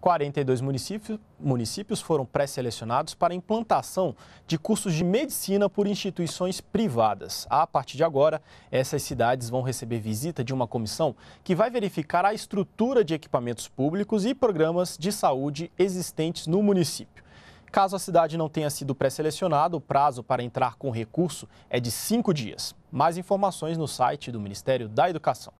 42 municípios, municípios foram pré-selecionados para implantação de cursos de medicina por instituições privadas. A partir de agora, essas cidades vão receber visita de uma comissão que vai verificar a estrutura de equipamentos públicos e programas de saúde existentes no município. Caso a cidade não tenha sido pré-selecionada, o prazo para entrar com recurso é de cinco dias. Mais informações no site do Ministério da Educação.